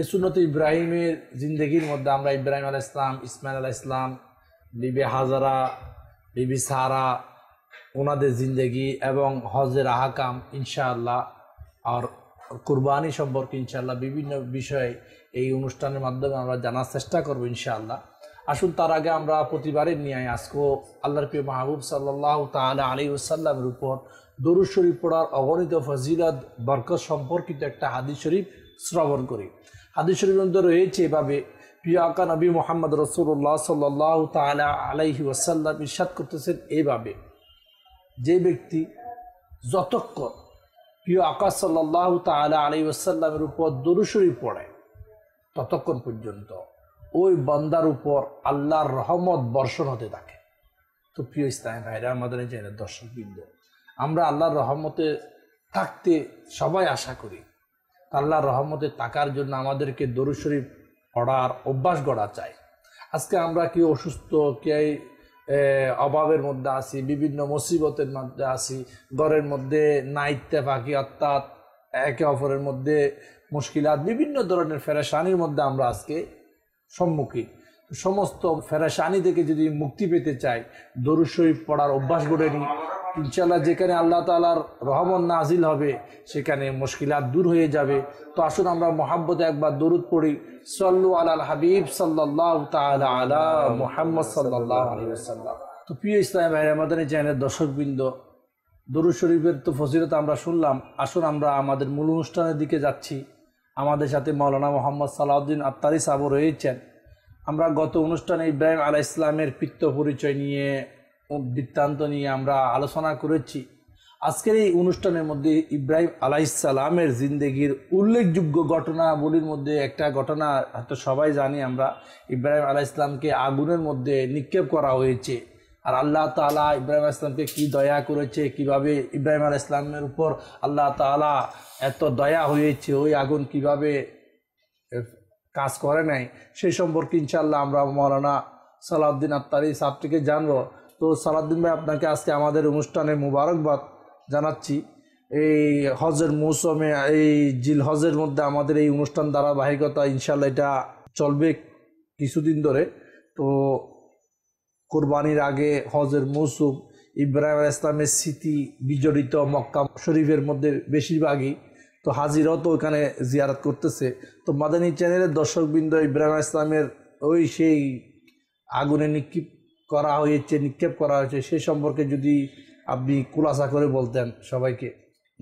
এই সুনত ইব্রাহিমের জিন্দগির মধ্যে আমরা ইব্রাহিম আলাহ ইসলাম ইসমাইল আলাহ ইসলাম বিবি হাজারা বিবি সারা ওনাদের জিন্দগি এবং হজের আহাকাম ইনশাআল্লাহ আর কুরবানি সম্পর্কে ইনশাআল্লাহ বিভিন্ন বিষয়ে এই অনুষ্ঠানের মাধ্যমে আমরা জানার চেষ্টা করবো ইনশাআল্লাহ আসুন তার আগে আমরা প্রতিবারের নিয়ে আজকেও আল্লাহর প্রিয় মাহবুব সাল্লাহ তাহলে আলী ওসাল্লামের উপর দরু শরীফ পড়ার অগণিত ফজিলত বরকত সম্পর্কিত একটা হাদিস শরীফ শ্রবণ করি হাদিসের গ্রন্থ রয়েছে এভাবে প্রিয় আকা নবী মোহাম্মদ রসুল্লাহ সাল্লাহ তালা আলাইহি ওয়াসাল্লাম ইসাদ করতেছেন এইভাবে যে ব্যক্তি যতক্ষণ প্রিয় আকা সাল্লাহ তালা আলাই ওয়াসাল্লামের উপর দরুসরি পড়ে ততক্ষণ পর্যন্ত ওই বন্দার উপর আল্লাহর রহমত বর্ষণ হতে থাকে তো প্রিয় ইসলাম ভাইরা আমাদের দর্শকবৃন্দ আমরা আল্লাহর রহমতে থাকতে সবাই আশা করি আল্লাহ রহমতে তাকার জন্য আমাদেরকে দরুদ শরীফ পড়ার অভ্যাস গড়া চাই আজকে আমরা কি অসুস্থ কে অভাবের মধ্যে আসি বিভিন্ন মুসিবতের মধ্যে আসি ঘরের মধ্যে নাইত্যে পাখি অর্থাৎ একে অপরের মধ্যে মুশকিলাত বিভিন্ন ধরনের ফেরাসানির মধ্যে আমরা আজকে সম্মুখীন সমস্ত ফেরাসানি থেকে যদি মুক্তি পেতে চাই দরু শরীফ পড়ার অভ্যাস গড়ে নিই ইনশাল্লাহ যেখানে আল্লাহ তালার রহমন নাজিল হবে সেখানে মুশকিলাত দূর হয়ে যাবে তো আসুন আমরা মোহাব্বতে একবার দরুদ পড়ি সল্লু আলাল হাবিব সাল্লাহ আলা মোহাম্মদ সাল্লাহ আলিয়াল্লাম তো প্রিয় ইসলাম ভাই আমাদের চ্যানেলের দর্শকবৃন্দ দরুদ শরীফের তো ফজিরত আমরা শুনলাম আসুন আমরা আমাদের মূল অনুষ্ঠানের দিকে যাচ্ছি আমাদের সাথে মৌলানা মোহাম্মদ সালাউদ্দিন আত্মারি সাবু রয়েছেন আমরা গত অনুষ্ঠানে ইব্রাহিম আলাহ ইসলামের পিত্ত পরিচয় নিয়ে বৃত্তান্ত নিয়ে আমরা আলোচনা করেছি আজকের এই অনুষ্ঠানের মধ্যে ইব্রাহিম আলাইসালামের জিন্দেগির উল্লেখযোগ্য ঘটনাবলীর মধ্যে একটা ঘটনা হয়তো সবাই জানি আমরা ইব্রাহিম আলাইসলামকে আগুনের মধ্যে নিক্ষেপ করা হয়েছে আর আল্লাহ তালা ইব্রাহিম ইসলামকে কি দয়া করেছে কিভাবে ইব্রাহিম আলাইসলামের ইসলামের উপর আল্লাহ তালা এত দয়া হয়েছে ওই আগুন কিভাবে কাজ করে নাই সেই সম্পর্কে ইনশাল্লাহ আমরা মৌলানা সালাউদ্দিন এই সাহেবটিকে জানবো তো সালাদ্দিন ভাই আপনাকে আজকে আমাদের অনুষ্ঠানে মুবারকবাদ জানাচ্ছি এই হজের মৌসুমে এই জিল হজের মধ্যে আমাদের এই অনুষ্ঠান ধারাবাহিকতা ইনশাল্লাহ এটা চলবে কিছুদিন ধরে তো কোরবানির আগে হজের মৌসুম ইব্রাহিম ইসলামের স্মৃতি বিজড়িত মক্কা শরীফের মধ্যে বেশিরভাগই তো হাজিরাও তো ওখানে জিয়ারত করতেছে তো মাদানী চ্যানেলের দর্শকবৃন্দ ইব্রাহিম ইসলামের ওই সেই আগুনে নিক্ষিপ্ত করা হয়েছে নিক্ষেপ করা হয়েছে সে সম্পর্কে যদি আপনি কুলাসা করে বলতেন সবাইকে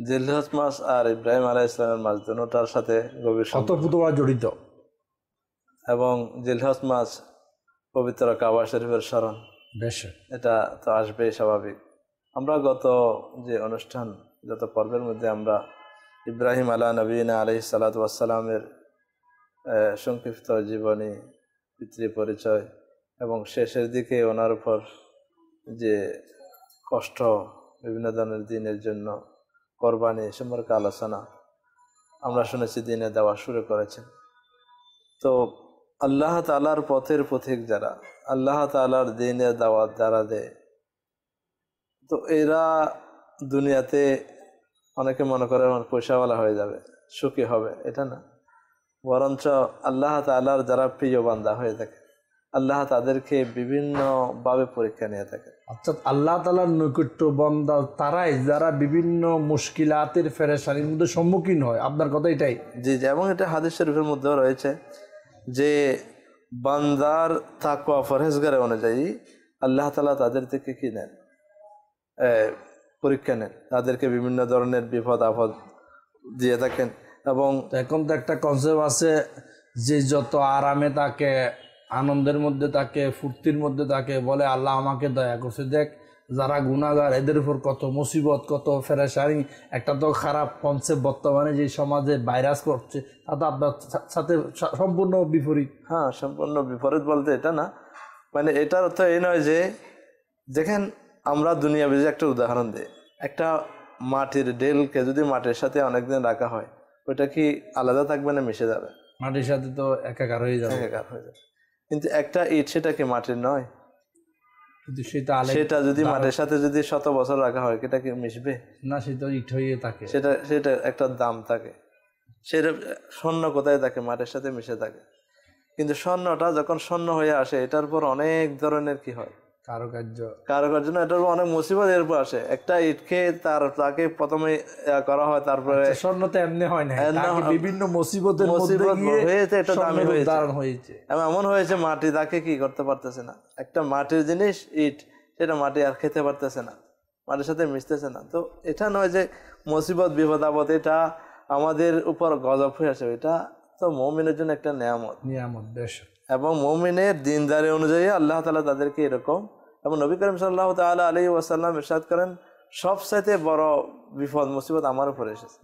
জেলহজ মাছ আর ইব্রাহিম আলাহ ইসলামের মাস দুটার সাথে গভীর শতপুতরা জড়িত এবং জেলহজ মাছ পবিত্র কাবা শরীফের স্মরণ বেশ এটা তো আসবেই স্বাভাবিক আমরা গত যে অনুষ্ঠান যত পর্বের মধ্যে আমরা ইব্রাহিম আলা নবীন আলহি সালাত ওয়াসালামের সংক্ষিপ্ত জীবনী পিতৃ পরিচয় এবং শেষের দিকে ওনার উপর যে কষ্ট বিভিন্ন ধরনের দিনের জন্য কোরবানি সম্পর্কে আলোচনা আমরা শুনেছি দিনে দেওয়া শুরু করেছেন তো আল্লাহ তালার পথের পথিক যারা আল্লাহ তালার দিনে দাওয়াত যারা দেয় তো এরা দুনিয়াতে অনেকে মনে করে আমার পয়সাওয়ালা হয়ে যাবে সুখী হবে এটা না বরঞ্চ আল্লাহ তালার যারা প্রিয় বান্দা হয়ে থাকে আল্লাহ তাদেরকে বিভিন্নভাবে পরীক্ষা নিয়ে থাকেন অর্থাৎ আল্লাহ তালার নৈকট্য বন্ধ তারাই যারা বিভিন্ন মুশকিলাতের ফেরেসারির মধ্যে সম্মুখীন হয় আপনার কথা এটাই জি জি এবং এটা হাদিস শরীফের মধ্যেও রয়েছে যে বান্দার তাকুয়া ফরহেজগারে অনুযায়ী আল্লাহ তালা তাদের থেকে কী নেন পরীক্ষা নেন তাদেরকে বিভিন্ন ধরনের বিপদ আপদ দিয়ে থাকেন এবং এখন তো একটা কনসেপ্ট আছে যে যত আরামে তাকে আনন্দের মধ্যে তাকে ফুর্তির মধ্যে তাকে বলে আল্লাহ আমাকে দয়া করছে দেখ যারা গুণাগার এদের উপর কত মুসিবত কত ফেরেশানি একটা তো খারাপ কনসেপ্ট বর্তমানে যে সমাজে ভাইরাস করছে তা তো আপনার সাথে সম্পূর্ণ বিপরীত হ্যাঁ সম্পূর্ণ বিপরীত বলতে এটা না মানে এটার অর্থ এই নয় যে দেখেন আমরা দুনিয়া বেজে একটা উদাহরণ দিই একটা মাটির ডেলকে যদি মাটির সাথে অনেকদিন রাখা হয় ওইটা কি আলাদা থাকবে না মিশে যাবে মাটির সাথে তো একাকার হয়ে যাবে একাকার হয়ে যাবে কিন্তু একটা ইট সেটা কি মাটির নয় কিন্তু সেটা সেটা যদি মাটির সাথে যদি শত বছর রাখা হয় সেটা কি মিশবে না সেটা ইট হয়ে থাকে সেটা সেটা একটা দাম থাকে সেটা স্বর্ণ কোথায় থাকে মাটির সাথে মিশে থাকে কিন্তু স্বর্ণটা যখন স্বর্ণ হয়ে আসে এটার পর অনেক ধরনের কি হয় কারুকার্য কারুকার্য না এটার অনেক মুসিবত এরপর আসে একটা ইট খেয়ে তার তাকে প্রথমে করা হয় তারপরে আচ্ছা, স্বর্ণ তো এমনি হয় না বিভিন্ন মুসিবতের মুসিবত হয়েছে এটা দামি হয়েছে এমন হয়েছে মাটি তাকে কি করতে পারতেছে না একটা মাটির জিনিস ইট সেটা মাটি আর খেতে পারতেছে না মাটির সাথে মিশতেছে না তো এটা নয় যে মুসিবত বিপদ আপদ এটা আমাদের উপর গজব হয়ে আসে এটা তো মৌমিনের জন্য একটা নিয়ামত নিয়ামত বেশ এবং মৌমিনের দিনদারি অনুযায়ী আল্লাহ তালা তাদেরকে এরকম এবং নবী করিম সাল্লাহ তালা আলী ওয়াসাল্লাম ইরশাদ করেন সবসাইতে বড় বিপদ মুসিবত আমার উপরে এসেছে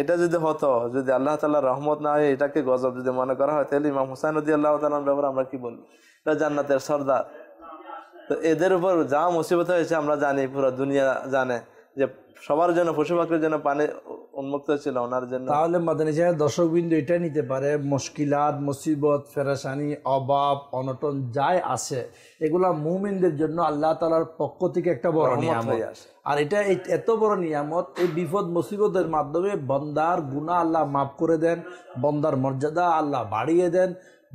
এটা যদি হতো যদি আল্লাহ তাল্লাহ রহমত না হয় এটাকে গজব যদি মনে করা হয় তাহলে ইমাম হুসাইন উদ্দি আল্লাহ তালার ব্যাপারে আমরা কি বলবো এটা জান্নাতের সর্দার তো এদের উপর যা মুসিবত হয়েছে আমরা জানি পুরো দুনিয়া জানে যে সবার জন্য পশু পাখির জন্য পানি উন্মুক্ত ছিল ওনার জন্য তাহলে মাদানী সাহেব দর্শক বিন্দু এটা নিতে পারে মুশকিলাত মুসিবত ফেরাসানি অভাব অনটন যাই আছে এগুলা মুমিনদের জন্য আল্লাহ তালার পক্ষ থেকে একটা বড় নিয়ামত আর এটা এত বড় নিয়ামত এই বিপদ মুসিবতের মাধ্যমে বন্দার গুণা আল্লাহ মাফ করে দেন বন্দার মর্যাদা আল্লাহ বাড়িয়ে দেন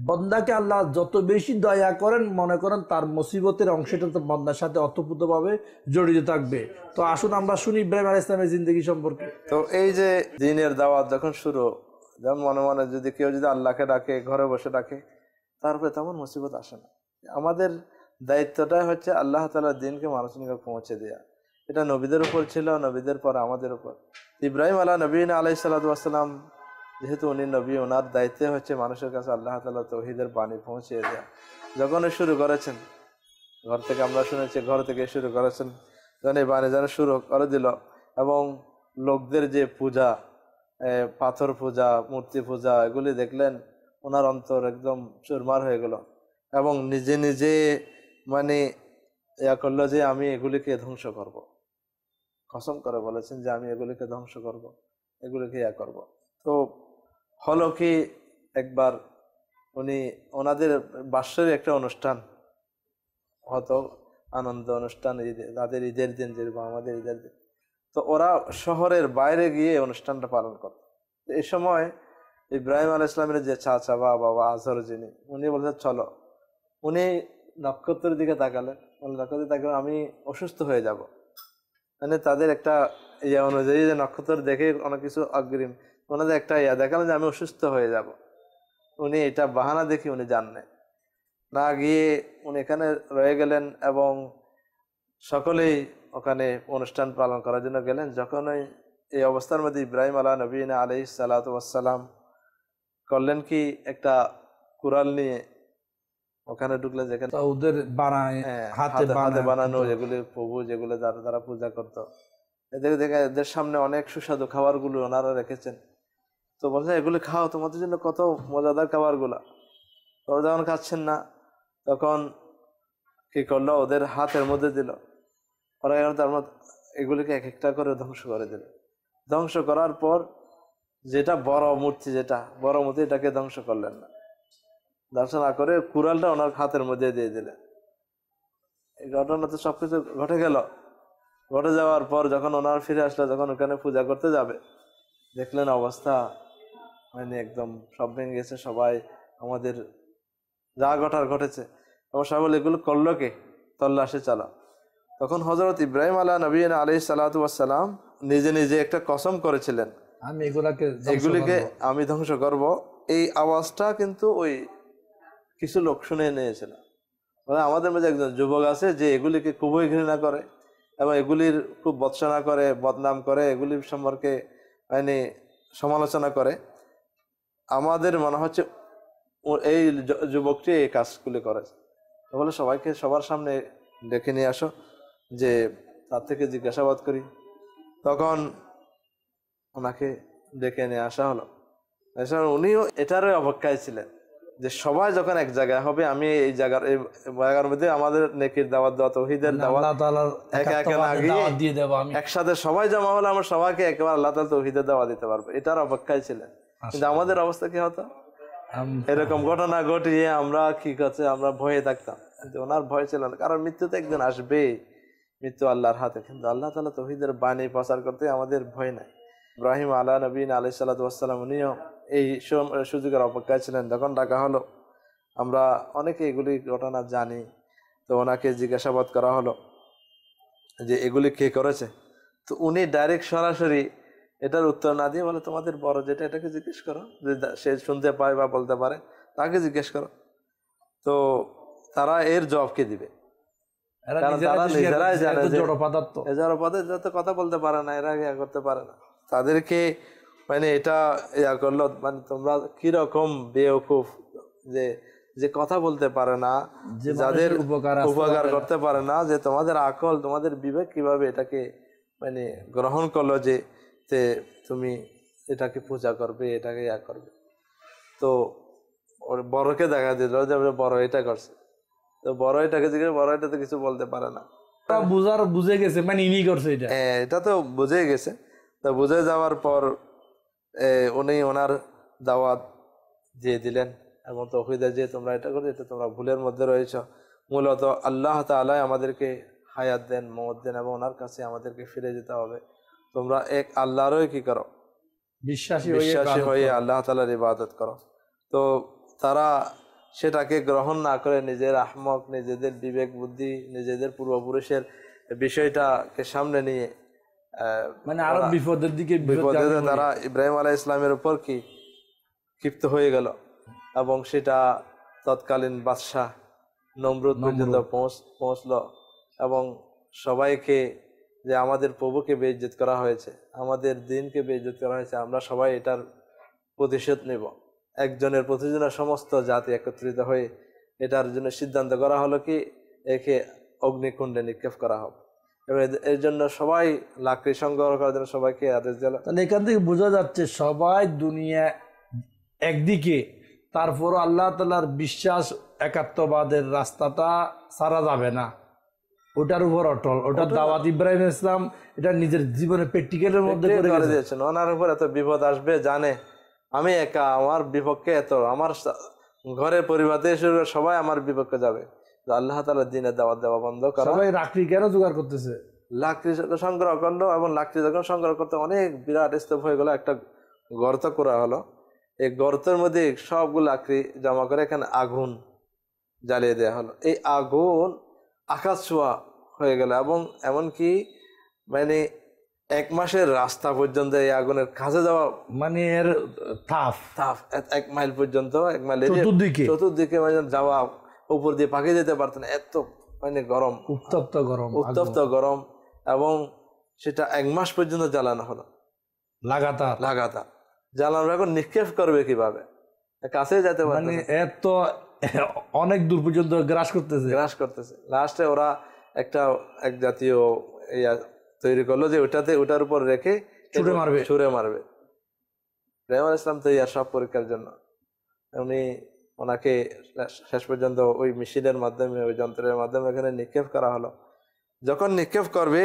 বন্দাকে আল্লাহ যত বেশি দয়া করেন মনে করেন তার মুসিবতের অংশটা তো বন্দার সাথে অতপ্রতভাবে জড়িত থাকবে তো আসুন আমরা শুনি ইব্রাহিম আল ইসলামের জিন্দগি সম্পর্কে তো এই যে দিনের দাওয়াত যখন শুরু যেমন মনে মনে যদি কেউ যদি আল্লাহকে ডাকে ঘরে বসে ডাকে তারপরে তেমন মুসিবত আসে না আমাদের দায়িত্বটাই হচ্ছে আল্লাহ তালা দিনকে মানুষের নিকট পৌঁছে দেওয়া এটা নবীদের উপর ছিল নবীদের পর আমাদের উপর ইব্রাহিম আল্লাহ নবীন আলাই সাল্লাম যেহেতু উনি নবী ওনার দায়িত্বে হচ্ছে মানুষের কাছে আল্লাহ তালা তহিদের বাণী পৌঁছিয়ে দেওয়া যখন শুরু করেছেন ঘর থেকে আমরা শুনেছি ঘর থেকে শুরু করেছেন যখন এই বাণী যেন শুরু করে দিল এবং লোকদের যে পূজা পাথর পূজা মূর্তি পূজা এগুলি দেখলেন ওনার অন্তর একদম চুরমার হয়ে গেল এবং নিজে নিজে মানে ইয়া করলো যে আমি এগুলিকে ধ্বংস করব। কসম করে বলেছেন যে আমি এগুলিকে ধ্বংস করব। এগুলিকে ইয়া করব। তো হলকে কি একবার উনি ওনাদের বার্ষের একটা অনুষ্ঠান হতো আনন্দ অনুষ্ঠান ঈদের তাদের ঈদের দিন যেরকম আমাদের ঈদের দিন তো ওরা শহরের বাইরে গিয়ে অনুষ্ঠানটা পালন করত এই সময় ইব্রাহিম আল ইসলামের যে চাচা বা বাবা আজহর যিনি উনি বলছে চলো উনি নক্ষত্রের দিকে তাকালেন নক্ষত্রের তাকালে আমি অসুস্থ হয়ে যাব মানে তাদের একটা ইয়ে অনুযায়ী যে নক্ষত্র দেখে অনেক কিছু অগ্রিম ওনাদের একটা ইয়া দেখালেন যে আমি অসুস্থ হয়ে যাব উনি এটা বাহানা দেখি উনি জানলেন না গিয়ে উনি এখানে রয়ে গেলেন এবং সকলেই ওখানে অনুষ্ঠান পালন করার জন্য গেলেন যখন ওই এই অবস্থার মধ্যে ইব্রাহিম আলা নবীন আলি সালাতাম করলেন কি একটা কুরাল নিয়ে ওখানে ঢুকলেন যেখানে ওদের বানায় হ্যাঁ, হাতে বানানো যেগুলো প্রভু যেগুলো যারা তারা পূজা করতো এদের দেখে এদের সামনে অনেক সুস্বাদু খাবারগুলো ওনারা রেখেছেন তো বলছে হ্যাঁ, এগুলো খাও তোমাদের জন্য কত মজাদার খাবারগুলা ওরা যখন খাচ্ছেন না তখন কি করলো ওদের হাতের মধ্যে দিল ওরা এখন তার মধ্যে এগুলিকে এক একটা করে ধ্বংস করে দিল ধ্বংস করার পর যেটা বড় মূর্তি যেটা বড় মূর্তি এটাকে ধ্বংস করলেন না ধ্বংস না করে কুড়ালটা ওনার হাতের মধ্যে দিয়ে দিলেন এই ঘটনা তো সবকিছু ঘটে গেল ঘটে যাওয়ার পর যখন ওনার ফিরে আসলো যখন ওখানে পূজা করতে যাবে দেখলেন অবস্থা মানে একদম সব ভেঙে গেছে সবাই আমাদের যা ঘটার ঘটেছে অবশ্য বলে এগুলো করলো কে তল্লাশে চালা তখন হজরত ইব্রাহিম আল্লাহ নবী আলি সালাতাম নিজে নিজে একটা কসম করেছিলেন আমি এগুলাকে এগুলিকে আমি ধ্বংস করব এই আওয়াজটা কিন্তু ওই কিছু লোক শুনে নিয়েছিল মানে আমাদের মধ্যে একজন যুবক আছে যে এগুলিকে খুবই ঘৃণা করে এবং এগুলির খুব বৎসনা করে বদনাম করে এগুলির সম্পর্কে মানে সমালোচনা করে আমাদের মনে হচ্ছে এই যুবকটি এই কাজগুলি করে তাহলে সবাইকে সবার সামনে ডেকে নিয়ে আসো যে তার থেকে জিজ্ঞাসাবাদ করি তখন ওনাকে ডেকে নিয়ে আসা হলো এছাড়া উনিও এটারও অপেক্ষায় ছিলেন যে সবাই যখন এক জায়গায় হবে আমি এই জায়গার এই জায়গার মধ্যে আমাদের নেকির দাওয়াত দেওয়া তৌহিদের দাওয়াত একসাথে সবাই জমা হলে আমরা সবাইকে একবার আল্লাহ তালা তৌহিদের দাওয়া দিতে পারবো এটার অপেক্ষায় ছিলেন কিন্তু আমাদের অবস্থা কি হতো এরকম ঘটনা ঘটিয়ে আমরা কি করছে আমরা ভয়ে থাকতাম কিন্তু ওনার ভয় ছিল না কারণ মৃত্যু তো একদিন আসবে মৃত্যু আল্লাহর হাতে কিন্তু আল্লাহ তালা তহিদের বাণী প্রচার করতে আমাদের ভয় নাই ইব্রাহিম আল্লাহ নবীন আলি সাল্লাম উনিও এই সুযোগের অপেক্ষায় ছিলেন যখন ডাকা হলো আমরা অনেকে এগুলি ঘটনা জানি তো ওনাকে জিজ্ঞাসাবাদ করা হলো যে এগুলি কে করেছে তো উনি ডাইরেক্ট সরাসরি এটার উত্তর না দিয়ে বলে তোমাদের বড় যেটা এটাকে জিজ্ঞেস করো যে সে শুনতে পায় বা বলতে পারে তাকে জিজ্ঞেস করো তো তারা এর জবকে দিবে কথা বলতে পারে না এরা ইয়া করতে পারে না তাদেরকে মানে এটা ইয়া করলো মানে তোমরা কিরকম বেওকুফ যে যে কথা বলতে পারে না যাদের উপকার করতে পারে না যে তোমাদের আকল তোমাদের বিবেক কিভাবে এটাকে মানে গ্রহণ করলো যে তে তুমি এটাকে পূজা করবে এটাকে ইয়া করবে তো ওর বড়কে দেখা দিল যে বড় এটা করছে তো বড় এটাকে জিজ্ঞেস বড় এটা তো কিছু বলতে পারে না বুঝার বুঝে গেছে মানে ইনি করছে এটা হ্যাঁ এটা তো বুঝে গেছে তো বুঝে যাওয়ার পর উনি ওনার দাওয়াত দিয়ে দিলেন এবং তো তহিদা যে তোমরা এটা করো এটা তোমরা ভুলের মধ্যে রয়েছ মূলত আল্লাহ তালাই আমাদেরকে হায়াত দেন মত দেন এবং ওনার কাছে আমাদেরকে ফিরে যেতে হবে তোমরা এক আল্লাহর কি করো বিশ্বাসী বিশ্বাসী হয়ে আল্লাহ তালার ইবাদত করো তো তারা সেটাকে গ্রহণ না করে নিজের আহমক নিজেদের বিবেক বুদ্ধি নিজেদের পূর্বপুরুষের বিষয়টাকে সামনে নিয়ে মানে আরো বিপদের দিকে তারা ইব্রাহিম আলাহ ইসলামের উপর কি ক্ষিপ্ত হয়ে গেল এবং সেটা তৎকালীন বাদশাহ নমরুদ পর্যন্ত পৌঁছ পৌঁছল এবং সবাইকে যে আমাদের প্রভুকে বেজ্জত করা হয়েছে আমাদের দিনকে বেজ্জত করা হয়েছে আমরা সবাই এটার প্রতিশোধ নেব একজনের প্রতিজনের সমস্ত জাতি একত্রিত হয়ে এটার জন্য সিদ্ধান্ত করা হলো কি একে অগ্নিকুণ্ডে নিক্ষেপ করা হবে এবং এর জন্য সবাই লাকড়ি সংগ্রহ করার জন্য সবাইকে আদেশ দিল তাহলে এখান থেকে বোঝা যাচ্ছে সবাই দুনিয়া একদিকে তারপরও আল্লাহ তাল্লাহার বিশ্বাস একাত্মবাদের রাস্তাটা সারা যাবে না ওটার উপর অটল ওটা দাওয়াত ইব্রাহিম ইসলাম এটা নিজের জীবনে প্র্যাকটিক্যালের মধ্যে করে দিয়েছেন ওনার উপর এত বিপদ আসবে জানে আমি একা আমার বিপক্ষে এত আমার ঘরে পরিবার শুরু সবাই আমার বিপক্ষে যাবে আল্লাহ তালা দিনে দাওয়াত দেওয়া বন্ধ করা সবাই রাখি কেন জোগাড় করতেছে লাকড়ি সংগ্রহ করলো এবং লাকড়ি যখন সংগ্রহ করতে অনেক বিরাট স্তূপ হয়ে গেলো একটা গর্ত করা হলো এই গর্তের মধ্যে সবগুলো লাকড়ি জমা করে এখানে আগুন জ্বালিয়ে দেওয়া হলো এই আগুন আকাশ ছোঁয়া হয়ে গেল এবং এমনকি মানে এক মাসের রাস্তা পর্যন্ত এই আগুনের কাছে যাওয়া মানে এর তাফ তাফ এক মাইল পর্যন্ত এক মাইল চতুর্দিকে চতুর্দিকে মানে যাওয়া উপর দিয়ে পাখি যেতে পারতেন এত মানে গরম উত্তপ্ত গরম উত্তপ্ত গরম এবং সেটা এক মাস পর্যন্ত জ্বালানো হলো লাগাতার লাগাতার জ্বালানোর এখন নিক্ষেপ করবে কিভাবে কাছে যেতে পারে মানে এত অনেক দূর পর্যন্ত গ্রাস করতেছে গ্রাস করতেছে লাস্টে ওরা একটা এক জাতীয় ইয়া তৈরি করলো যে ওটাতে ওটার উপর রেখে ছুড়ে মারবে ছুড়ে মারবে রেহমান ইসলাম তো ইয়ার সব পরীক্ষার জন্য উনি ওনাকে শেষ পর্যন্ত ওই মেশিনের মাধ্যমে ওই যন্ত্রের মাধ্যমে এখানে নিক্ষেপ করা হলো যখন নিক্ষেপ করবে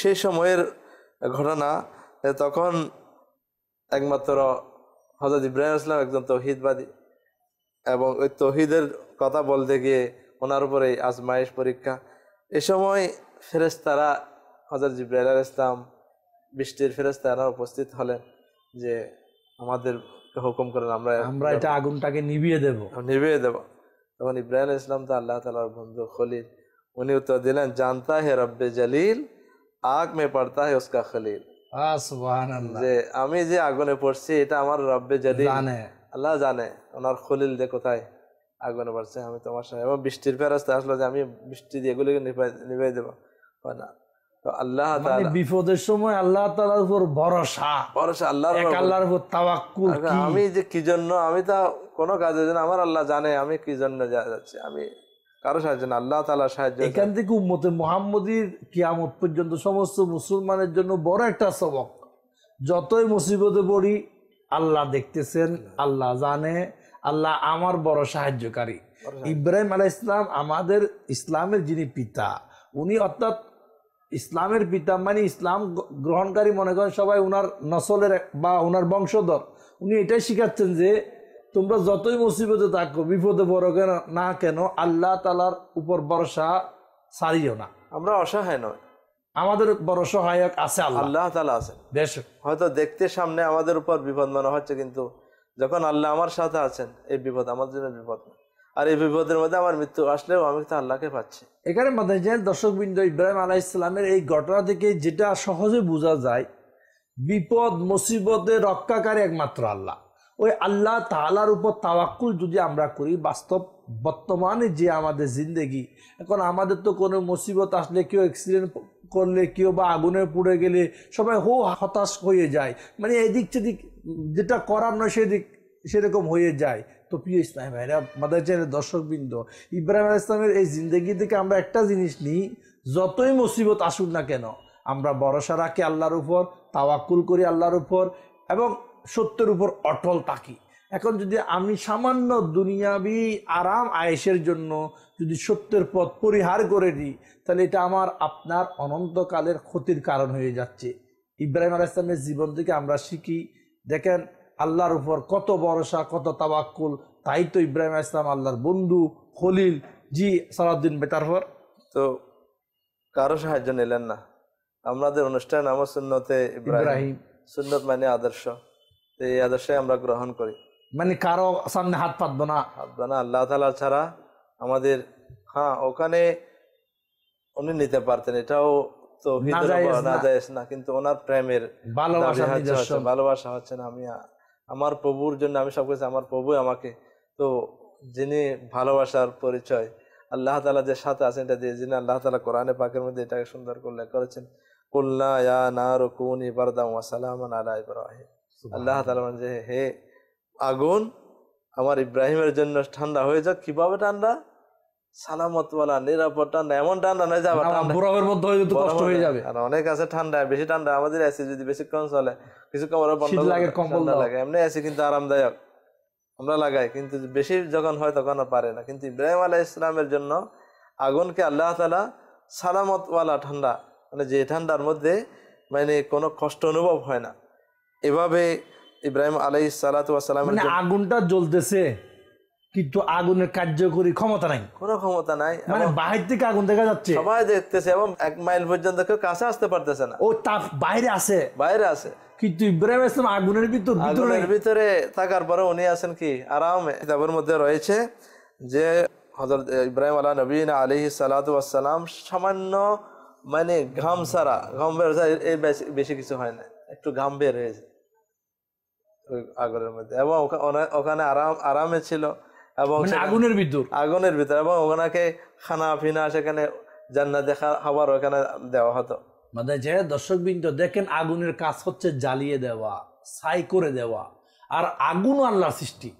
সেই সময়ের ঘটনা তখন একমাত্র হজরত ইব্রাহিম ইসলাম একজন তহিদবাদী এবং ওই তহিদের কথা বলতে গিয়ে ওনার উপরে আজমাইশ পরীক্ষা এ সময় ফেরেস্তারা হজরত জিব্রাইল আল ইসলাম বৃষ্টির ফেরেস্তারা উপস্থিত হলেন যে আমাদের হুকুম করেন আমরা আমরা এটা আগুনটাকে নিভিয়ে দেব নিভিয়ে দেব তখন ইব্রাহিম ইসলাম তো আল্লাহ তালার বন্ধু খলিল উনি উত্তর দিলেন জানতা হে রব্বে জালিল আগ মে পড়তা হে উসকা খলিল যে আমি যে আগুনে পড়ছি এটা আমার রব্বে জালিল আল্লাহ জানে ওনার খলিল দে কোথায় আগুন বাড়ছে আমি তোমার সামনে এবং বৃষ্টির ফেরাস্তে আসলো যে আমি বৃষ্টি দিয়ে এগুলিকে নিভাই দেবো না তো আল্লাহ মানে বিপদের সময় আল্লাহ তালার উপর ভরসা ভরসা আল্লাহ আল্লাহর উপর তাওয়াক্কুল আচ্ছা, আমি যে কি জন্য আমি তা কোনো জন্য আমার আল্লাহ জানে আমি কি জন্য যাচ্ছি আমি কারো সাহায্য না আল্লাহ সাহায্য এখান থেকে উম্মতে মোহাম্মদীর কিয়ামত পর্যন্ত সমস্ত মুসলমানের জন্য বড় একটা সবক যতই মুসিবতে পড়ি আল্লাহ দেখতেছেন আল্লাহ জানে আল্লাহ আমার বড় সাহায্যকারী ইব্রাহিম আলাহ ইসলাম আমাদের ইসলামের যিনি পিতা উনি অর্থাৎ ইসলামের পিতা মানে ইসলাম গ্রহণকারী মনে করেন সবাই উনার নসলের বা ওনার বংশধর উনি এটাই শিখাচ্ছেন যে তোমরা যতই মুসিবতে থাকো বিপদে বড় কেন না কেন আল্লাহ তালার উপর ভরসা সারিও না আমরা অসহায় নয় আমাদের বড় সহায়ক আছে আল্লাহ তালা আছে বেশ হয়তো দেখতে সামনে আমাদের উপর বিপদ মনে হচ্ছে কিন্তু যখন আল্লাহ আমার সাথে আছেন এই বিপদ আমার জন্য বিপদ না আর এই বিপদের মধ্যে আমার মৃত্যু আসলেও আমি তো আল্লাহকে পাচ্ছি এখানে মাদাজান দর্শকবৃন্দ ইব্রাহিম আলাহ ইসলামের এই ঘটনা থেকে যেটা সহজে বোঝা যায় বিপদ মুসিবতে রক্ষাকারী একমাত্র আল্লাহ ওই আল্লাহ তালার উপর তাওয়াক্কুল যদি আমরা করি বাস্তব বর্তমানে যে আমাদের জিন্দেগি এখন আমাদের তো কোনো মুসিবত আসলে কেউ অ্যাক্সিডেন্ট করলে কেউ বা আগুনে পুড়ে গেলে সবাই হো হতাশ হয়ে যায় মানে এদিক সেদিক যেটা করার নয় সেদিক সেরকম হয়ে যায় তো প্রিয় ইসলাম ভাইরা মাদার চ্যানেলের দর্শকবৃন্দ ইব্রাহিম আল ইসলামের এই জিন্দগি থেকে আমরা একটা জিনিস নিই যতই মুসিবত আসুক না কেন আমরা ভরসা রাখি আল্লাহর উপর তাওয়াক্কুল করি আল্লাহর উপর এবং সত্যের উপর অটল তাকি এখন যদি আমি সামান্য দুনিয়াবি আরাম আয়েসের জন্য যদি সত্যের পথ পরিহার করে দিই তাহলে এটা আমার আপনার অনন্তকালের ক্ষতির কারণ হয়ে যাচ্ছে ইব্রাহিম ইসলামের জীবন থেকে আমরা শিখি দেখেন আল্লাহর উপর কত ভরসা কত তাবাক্কুল তাই তো ইব্রাহিম ইসলাম আল্লাহর বন্ধু খলিল জি সালাউদ্দিন বেতারফর তো কারো সাহায্য নিলেন না আমাদের অনুষ্ঠান আমার সুন্নতে ইব্রাহিম সুন্নত মানে আদর্শ এই আদর্শে আমরা গ্রহণ করি মানে কারো সামনে হাত পাতবো না পাতবো না আল্লাহ তালা ছাড়া আমাদের হ্যাঁ ওখানে উনি নিতে পারতেন এটাও তো না যায়স না কিন্তু ওনার প্রেমের ভালোবাসা হচ্ছে না আমি আমার প্রভুর জন্য আমি সব কিছু আমার প্রভু আমাকে তো যিনি ভালোবাসার পরিচয় আল্লাহ তালা যে সাথে আছেন এটা দিয়ে যিনি আল্লাহ তালা কোরআনে পাকের মধ্যে এটাকে সুন্দর করলে করেছেন আল্লাহ যে হে আগুন আমার ইব্রাহিমের জন্য ঠান্ডা হয়ে যাক কিভাবে ঠান্ডা নিরাপদ ঠান্ডা এমন ঠান্ডা নয় যাবে বরফের মধ্যে হয়ে তো কষ্ট হয়ে যাবে আর অনেক আছে ঠান্ডা বেশি ঠান্ডা আমাদের এসি যদি বেশিক্ষণ চলে কিছু লাগে কম্বল লাগে এমনি এসি কিন্তু আরামদায়ক আমরা লাগাই কিন্তু বেশি যখন হয় তখন পারে না কিন্তু ইব্রাহিম আলাহ ইসলামের জন্য আগুনকে আল্লাহ তালা সালামতওয়ালা ঠান্ডা মানে যে ঠান্ডার মধ্যে মানে কোনো কষ্ট অনুভব হয় না এভাবে ইব্রাহিম আলাই সালাত মানে আগুনটা জ্বলতেছে কিন্তু আগুনের কার্যকরী ক্ষমতা নাই কোন ক্ষমতা নাই মানে বাহির থেকে আগুন দেখা যাচ্ছে সবাই দেখতেছে এবং এক মাইল পর্যন্ত কেউ কাছে আসতে পারতেছে না ও তাপ বাইরে আছে বাইরে আছে কিন্তু ইব্রাহিম ইসলাম আগুনের ভিতর আগুনের ভিতরে থাকার পরে উনি আছেন কি আরামে কিতাবের মধ্যে রয়েছে যে হজরত ইব্রাহিম আল্লাহ নবীন আলী সালাতাম সামান্য মানে ঘাম সারা ঘাম বের এর বেশি কিছু হয় না একটু ঘাম বের হয়েছে আগুনের মধ্যে এবং ওখানে আরাম আরামে ছিল এবং মানে আগুনের বিদ্যুৎ আগুনের ভিতর এবং ওনাকে খানা পিনা সেখানে জান্না দেখা খাবার ওখানে দেওয়া হতো মানে যে দর্শকবৃন্দ দেখেন আগুনের কাজ হচ্ছে জ্বালিয়ে দেওয়া ছাই করে দেওয়া আর আগুন আল্লাহর সৃষ্টি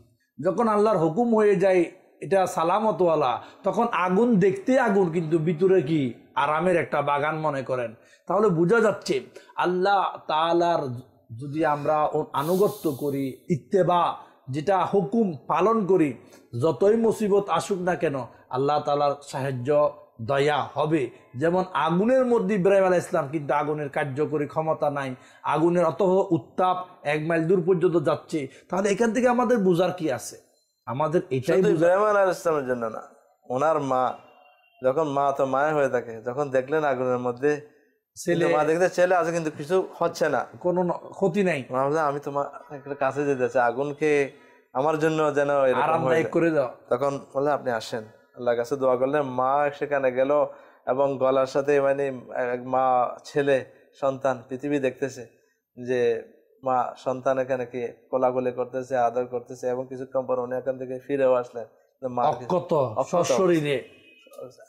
যখন আল্লাহর হুকুম হয়ে যায় এটা সালামতওয়ালা তখন আগুন দেখতে আগুন কিন্তু ভিতরে কি আরামের একটা বাগান মনে করেন তাহলে বোঝা যাচ্ছে আল্লাহ তালার যদি আমরা আনুগত্য করি ইত্তেবা যেটা হুকুম পালন করি যতই মুসিবত আসুক না কেন আল্লাহ তালার সাহায্য দয়া হবে যেমন আগুনের মধ্যে ইব্রাহিম আলাহ ইসলাম কিন্তু আগুনের কার্যকরী ক্ষমতা নাই আগুনের অত উত্তাপ এক মাইল দূর পর্যন্ত যাচ্ছে তাহলে এখান থেকে আমাদের বোঝার কি আছে আমাদের এটাই ইব্রাহিম আলাহ ইসলামের জন্য না ওনার মা যখন মা তো মায়ের হয়ে থাকে যখন দেখলেন আগুনের মধ্যে ছেলে মা দেখতে ছেলে আছে কিন্তু কিছু হচ্ছে না কোনো ক্ষতি নাই আমি তোমার কাছে যেতে চাই আগুনকে আমার জন্য যেন আরামদায়ক করে দাও তখন বলে আপনি আসেন কাছে দোয়া মা সেখানে গেল এবং গলার সাথে মানে মা ছেলে সন্তান পৃথিবী দেখতেছে যে মা সন্তান এখানে কি কোলাগুলি করতেছে আদর করতেছে এবং কিছুক্ষণ পর উনি এখান থেকে ফিরেও আসলেন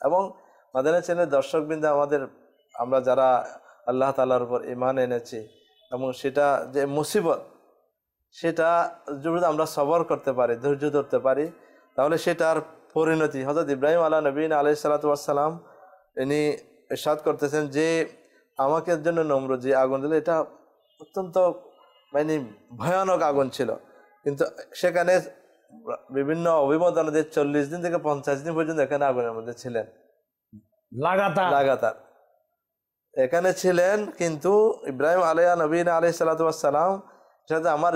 এবং মাদানের ছেলে দর্শকবৃন্দ আমাদের আমরা যারা আল্লাহ তালার উপর ইমান এনেছি এবং সেটা যে মুসিবত সেটা যদি আমরা সবর করতে পারি ধৈর্য ধরতে পারি তাহলে সেটার পরিণতি হজরত ইব্রাহিম আল্লাহ নবীন আলাই সালাতাম ইনি সাদ করতেছেন যে আমাকে জন্য নম্র যে আগুন দিল এটা অত্যন্ত মানে ভয়ানক আগুন ছিল কিন্তু সেখানে বিভিন্ন অভিমত অনুযায়ী চল্লিশ দিন থেকে পঞ্চাশ দিন পর্যন্ত এখানে আগুনের মধ্যে ছিলেন লাগাতার লাগাতার এখানে ছিলেন কিন্তু ইব্রাহিম আলিয়া নবীন আলি সালাতাম আমার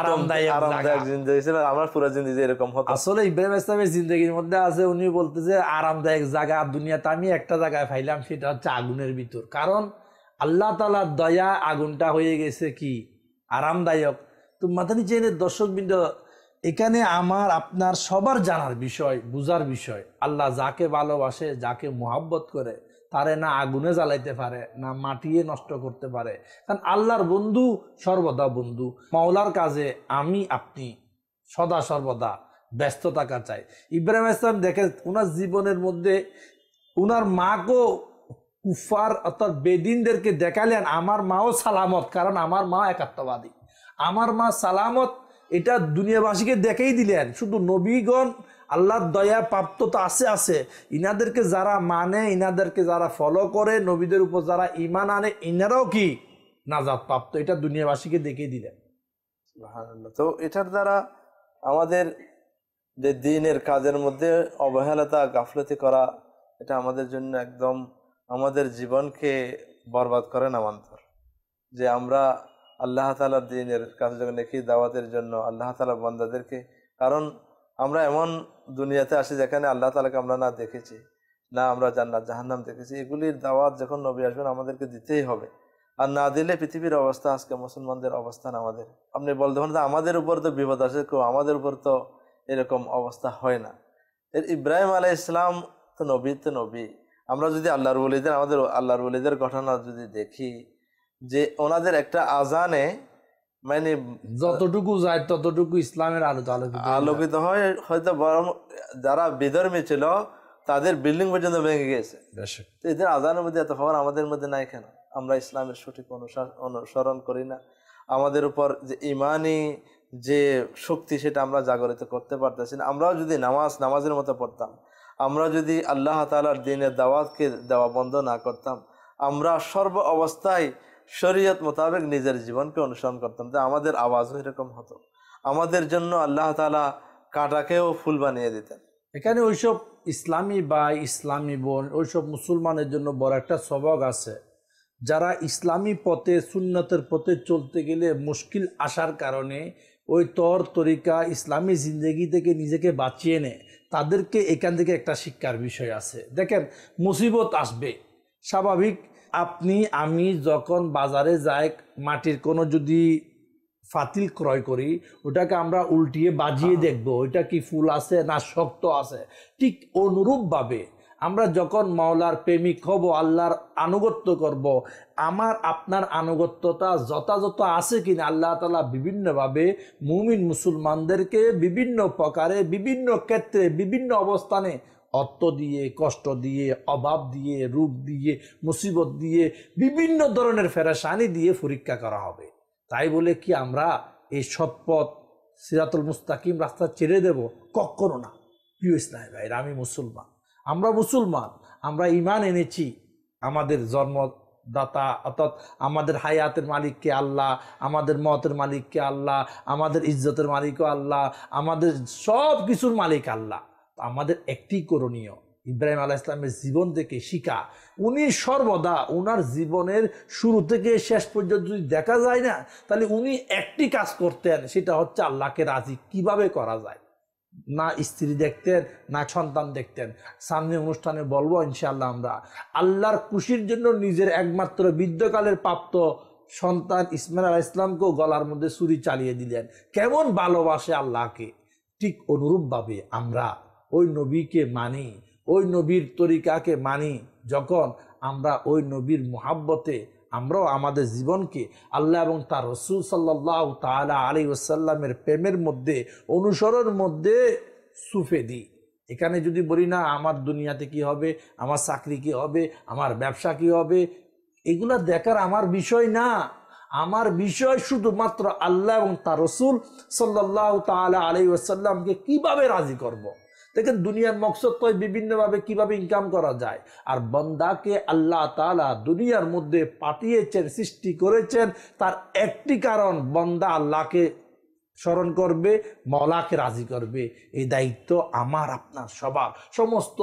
আরামদায়ক উনি একটা জায়গায় আগুনের ভিতর কারণ আল্লাহ তালার দয়া আগুনটা হয়ে গেছে কি আরামদায়ক তো মাথা নিচে দর্শক বৃন্দ এখানে আমার আপনার সবার জানার বিষয় বুজার বিষয় আল্লাহ যাকে ভালোবাসে যাকে মোহাব্বত করে পারে না আগুনে জ্বালাইতে পারে না মাটিয়ে নষ্ট করতে পারে কারণ আল্লাহর বন্ধু সর্বদা বন্ধু মাওলার কাজে আমি আপনি সদা সর্বদা ব্যস্ত থাকা চাই ইব্রাহিম ইসলাম দেখে ওনার জীবনের মধ্যে উনার মাকেও কুফার অর্থাৎ বেদিনদেরকে দেখালেন আমার মাও সালামত কারণ আমার মা একাত্মবাদী আমার মা সালামত এটা দুনিয়াবাসীকে দেখেই দিলেন শুধু নবীগণ আল্লাহর দয়া প্রাপ্ত তো আছে আছে ইনাদেরকে যারা মানে ইনাদেরকে যারা ফলো করে নবীদের উপর যারা ইমান আনে ইনারাও কি নাজাদ প্রাপ্ত এটা দুনিয়াবাসীকে দেখিয়ে দিলেন তো এটার দ্বারা আমাদের যে দিনের কাজের মধ্যে অবহেলতা গাফলতি করা এটা আমাদের জন্য একদম আমাদের জীবনকে বরবাদ করে নামান্তর যে আমরা আল্লাহ তালা দিনের কাছে যখন দেখি দাওয়াতের জন্য আল্লাহ তালা বন্দাদেরকে কারণ আমরা এমন দুনিয়াতে আসি যেখানে আল্লাহ তালাকে আমরা না দেখেছি না আমরা জান্নাত জাহান্নাম দেখেছি এগুলির দাওয়াত যখন নবী আসবেন আমাদেরকে দিতেই হবে আর না দিলে পৃথিবীর অবস্থা আজকে মুসলমানদের অবস্থান আমাদের আপনি বলতে পারেন আমাদের উপর তো বিপদ আসে কেউ আমাদের উপর তো এরকম অবস্থা হয় না এর ইব্রাহিম আলাই ইসলাম তো নবী তো নবী আমরা যদি আল্লাহর বলিদের আমাদের আল্লাহর বলিদের ঘটনা যদি দেখি যে ওনাদের একটা আজানে মানে যতটুকু যায় ততটুকু ইসলামের আলোতে আলোকিত আলোকিত হয় হয়তো বরং যারা বিধর্মী ছিল তাদের বিল্ডিং পর্যন্ত ভেঙে গেছে এদের আদানের মধ্যে এত খবর আমাদের মধ্যে নাই কেন আমরা ইসলামের সঠিক অনুসরণ করি না আমাদের উপর যে ইমানি যে শক্তি সেটা আমরা জাগরিত করতে পারতেছি না আমরাও যদি নামাজ নামাজের মতো পড়তাম আমরা যদি আল্লাহ তালার দিনের দাওয়াতকে দেওয়া বন্ধ না করতাম আমরা সর্ব অবস্থায় শরীয়ত মোতাবেক নিজের জীবনকে অনুসরণ করতাম তো আমাদের আওয়াজও এরকম হতো আমাদের জন্য আল্লাহ তালা কাটাকেও ফুল বানিয়ে দিতেন এখানে ওইসব ইসলামী বা ইসলামী বোন ওইসব মুসলমানের জন্য বড় একটা সবক আছে যারা ইসলামী পথে সুন্নতের পথে চলতে গেলে মুশকিল আসার কারণে ওই তর তরিকা ইসলামী জিন্দগি থেকে নিজেকে বাঁচিয়ে নেয় তাদেরকে এখান থেকে একটা শিক্ষার বিষয় আছে দেখেন মুসিবত আসবে স্বাভাবিক আপনি আমি যখন বাজারে যাই মাটির কোনো যদি ফাতিল ক্রয় করি ওটাকে আমরা উল্টিয়ে বাজিয়ে দেখব ওইটা কি ফুল আছে না শক্ত আছে ঠিক অনুরূপভাবে আমরা যখন মাওলার প্রেমিক হব আল্লাহর আনুগত্য করব আমার আপনার আনুগত্যতা যথাযথ আছে কিনা আল্লাহ তালা বিভিন্নভাবে মুমিন মুসলমানদেরকে বিভিন্ন প্রকারে বিভিন্ন ক্ষেত্রে বিভিন্ন অবস্থানে অর্থ দিয়ে কষ্ট দিয়ে অভাব দিয়ে রূপ দিয়ে মুসিবত দিয়ে বিভিন্ন ধরনের ফেরাসানি দিয়ে পরীক্ষা করা হবে তাই বলে কি আমরা এই সৎপথ সিরাতুল মুস্তাকিম রাস্তা ছেড়ে দেব কখনো না প্রিয় ইসলাম ভাই আমি মুসলমান আমরা মুসলমান আমরা ইমান এনেছি আমাদের জন্মদাতা অর্থাৎ আমাদের হায়াতের মালিককে আল্লাহ আমাদের মতের মালিককে আল্লাহ আমাদের ইজ্জতের মালিকও আল্লাহ আমাদের সব কিছুর মালিক আল্লাহ আমাদের একটি করণীয় ইব্রাহিম আলাহ ইসলামের জীবন থেকে শিকা উনি সর্বদা ওনার জীবনের শুরু থেকে শেষ পর্যন্ত যদি দেখা যায় না তাহলে উনি একটি কাজ করতেন সেটা হচ্ছে আল্লাহকে রাজি কিভাবে করা যায় না স্ত্রী দেখতেন না সন্তান দেখতেন সামনে অনুষ্ঠানে বলবো ইনশাল্লাহ আমরা আল্লাহর খুশির জন্য নিজের একমাত্র বৃদ্ধকালের প্রাপ্ত সন্তান ইসমাইল আলাহ ইসলামকেও গলার মধ্যে ছুরি চালিয়ে দিলেন কেমন ভালোবাসে আল্লাহকে ঠিক অনুরূপভাবে আমরা ওই নবীকে মানি ওই নবীর তরিকাকে মানি যখন আমরা ওই নবীর মোহাব্বতে আমরাও আমাদের জীবনকে আল্লাহ এবং তার রসুল সাল্লাহ তালা আলী ওসাল্লামের প্রেমের মধ্যে অনুসরণ মধ্যে সুফে দিই এখানে যদি বলি না আমার দুনিয়াতে কি হবে আমার চাকরি কি হবে আমার ব্যবসা কি হবে এগুলা দেখার আমার বিষয় না আমার বিষয় শুধুমাত্র আল্লাহ এবং তার রসুল সাল্লাহ তালা আলী ওসাল্লামকে কিভাবে রাজি করবো দেখেন দুনিয়ার মকসদ তো বিভিন্নভাবে কিভাবে ইনকাম করা যায় আর বন্দাকে আল্লাহ তালা দুনিয়ার মধ্যে পাঠিয়েছেন সৃষ্টি করেছেন তার একটি কারণ বন্দা আল্লাহকে স্মরণ করবে মলাকে রাজি করবে এই দায়িত্ব আমার আপনার সবার সমস্ত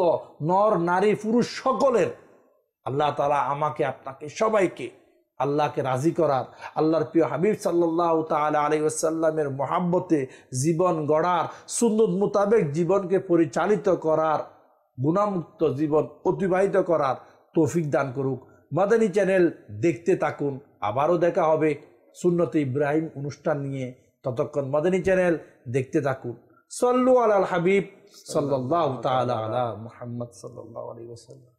নর নারী পুরুষ সকলের আল্লাহ তালা আমাকে আপনাকে সবাইকে আল্লাহকে রাজি করার আল্লাহর প্রিয় হাবিব সাল্লাহ তাল আলাইসাল্লামের মহাব্বতে জীবন গড়ার সুন্নত মোতাবেক জীবনকে পরিচালিত করার গুণামুক্ত জীবন অতিবাহিত করার তৌফিক দান করুক মাদানী চ্যানেল দেখতে থাকুন আবারও দেখা হবে সুন্নতে ইব্রাহিম অনুষ্ঠান নিয়ে ততক্ষণ মাদানী চ্যানেল দেখতে থাকুন সল্লু আল হাবিব সাল্লাহ তাল আলা মোহাম্মদ সাল্লাহ আলী ওসাল্লাম